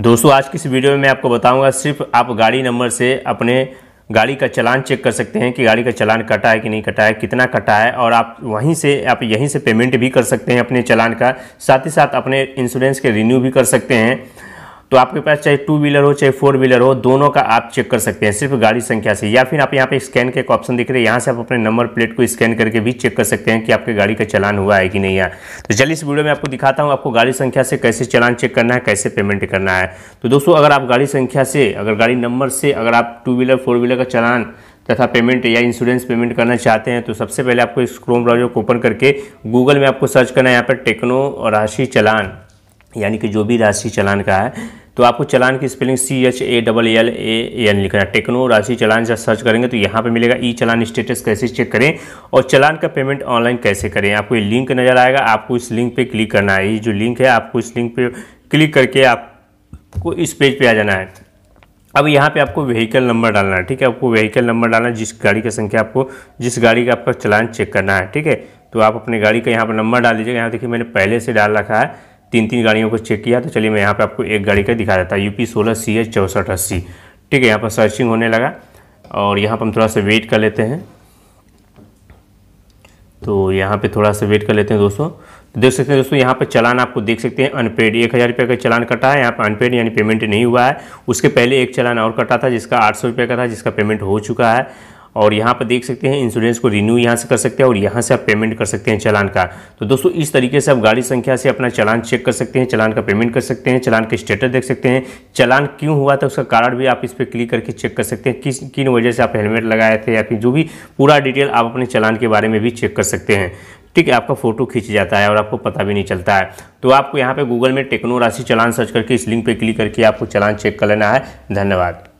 दोस्तों आज की इस वीडियो में मैं आपको बताऊंगा सिर्फ आप गाड़ी नंबर से अपने गाड़ी का चलान चेक कर सकते हैं कि गाड़ी का चलान कटा है कि नहीं कटा है कितना कटा है और आप वहीं से आप यहीं से पेमेंट भी कर सकते हैं अपने चलान का साथ ही साथ अपने इंश्योरेंस के रिन्यू भी कर सकते हैं तो आपके पास चाहे टू व्हीलर हो चाहे फोर व्हीलर हो दोनों का आप चेक कर सकते हैं सिर्फ गाड़ी संख्या से या फिर आप यहाँ पे स्कैन के एक ऑप्शन दिख रहे हैं यहाँ से आप अपने नंबर प्लेट को स्कैन करके भी चेक कर सकते हैं कि आपके गाड़ी का चलान हुआ है कि नहीं है तो चलिए इस वीडियो में आपको दिखाता हूँ आपको गाड़ी संख्या से कैसे चलान चेक करना है कैसे पेमेंट करना है तो दोस्तों अगर आप गाड़ी संख्या से अगर गाड़ी नंबर से अगर आप टू व्हीलर फोर व्हीलर का चलान तथा पेमेंट या इंश्योरेंस पेमेंट करना चाहते हैं तो सबसे पहले आपको इस क्रोम ब्राउजर को ओपन करके गूगल में आपको सर्च करना है यहाँ पर टेक्नो राशि चलान यानी कि जो भी राशि चलान का है तो आपको चलान की spelling C H A double L A N लिखना है टेक्नो राशि चलान से सर्च करेंगे तो यहाँ पे मिलेगा ई चलान स्टेटस कैसे चेक करें और चलान का पेमेंट ऑनलाइन कैसे करें आपको ये लिंक नज़र आएगा आपको इस लिंक पे क्लिक करना है ये जो लिंक है आपको इस लिंक पे क्लिक करके आपको इस पेज पर आ जाना है अब यहाँ पे आपको व्हीकल नंबर डालना है ठीक है आपको व्हीकल नंबर डालना है जिस गाड़ी की संख्या आपको जिस गाड़ी का आपका चलान चेक करना है ठीक है तो आप अपने गाड़ी का यहाँ पर नंबर डाल दीजिएगा यहाँ देखिए मैंने पहले से डाल रखा है तीन तीन गाड़ियों को चेक किया तो चलिए मैं यहाँ पर आपको एक गाड़ी का दिखा देता यूपी सोलह सी एच चौंसठ अस्सी ठीक है यहाँ पर सर्चिंग होने लगा और यहाँ पर हम थोड़ा सा वेट कर लेते हैं तो यहाँ पे थोड़ा सा वेट कर लेते हैं दोस्तों तो देख सकते हैं दोस्तों यहाँ पर चलान आपको देख सकते हैं अनपेड एक हज़ार रुपये का चलान कटा है यहाँ पर अनपेड यानी पेमेंट नहीं हुआ है उसके पहले एक चलान और कटा था जिसका आठ सौ रुपये का था जिसका पेमेंट हो चुका है और यहाँ पर देख सकते हैं इंश्योरेंस को रिन्यू यहाँ से कर सकते हैं और यहाँ से आप पेमेंट कर सकते हैं चलान का तो दोस्तों इस तरीके से आप गाड़ी संख्या से अपना चलान चेक कर सकते हैं चालान का पेमेंट कर सकते हैं चालान का स्टेटस देख सकते हैं चलान क्यों हुआ था उसका कारण भी आप इस पर क्लिक करके चेक कर सकते हैं किस किन वजह से आप हेलमेट लगाए थे या फिर जो भी पूरा डिटेल आप अपने चलान के बारे में भी चेक कर सकते हैं ठीक है आपका फ़ोटो खींच जाता है और आपको पता भी नहीं चलता है तो आपको यहाँ पे गूगल में टेक्नो राशि चलान सर्च करके इस लिंक पे क्लिक करके आपको चलान चेक कर लेना है धन्यवाद